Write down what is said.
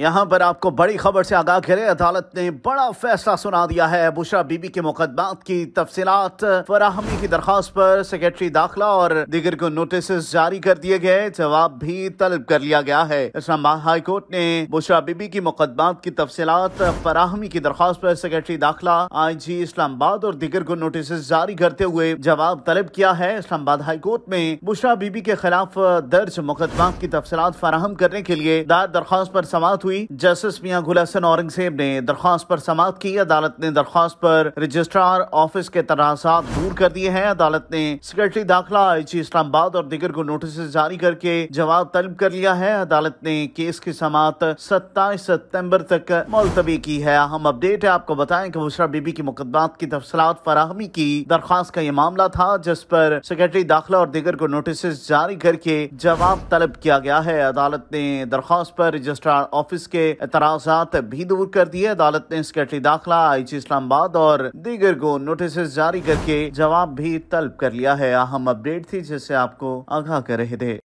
यहां पर आपको बड़ी खबर से आगाह करे अदालत ने बड़ा फैसला सुना दिया है बुशरा बीबी के मुकदमात की तफसीत फराहमी की दरख्वास्त पर सेक्रेटरी दाखिला और दिगर को नोटिस जारी कर दिए गए जवाब भी तलब कर लिया गया है इस्लामाबाद हाईकोर्ट ने बुशरा बीबी की मुकदमात की तफसीत फराहमी की दरख्वास्त पर सेक्रेटरी दाखिला आई जी इस्लामाबाद और दिगर को नोटिस जारी करते हुए जवाब तलब किया है इस्लामाबाद हाईकोर्ट में बुशरा बीबी के खिलाफ दर्ज मुकदमा की तफसीत फराहम करने के लिए दायर दरख्वास्त पर समाप्त हुई जस्टिस मियाँ गुलासन औरंगजेब ने दरख्वास्त पर समाप्त की अदालत ने दरख्वास्त पर रजिस्ट्रार ऑफिस के तनाजात दूर कर दिए हैं अदालत ने सेक्रेटरी दाखिला आई जी इस्लामाबाद और दिगर को नोटिस जारी करके जवाब तलब कर लिया है अदालत ने केस की समाप्त सत्ताईस सितम्बर तक मुलतवी की है अहम अपडेट है आपको बताएं कि मुश्रा बीबी की मुकदमात की तफसलात फराहमी की दरख्वास्त का ये मामला था जिस पर सेक्रेटरी दाखिला और दिगर को नोटिस जारी करके जवाब तलब किया गया है अदालत ने दरख्वास्त पर रजिस्ट्रार ऑफिस ऑफिस के एतराजात भी दूर कर दिए अदालत ने सेक्रेटरी दाखिला आई जी इस्लामाबाद और दीगर को नोटिस जारी करके जवाब भी तलब कर लिया है अहम अपडेट थी जिससे आपको आगाह कर रहे थे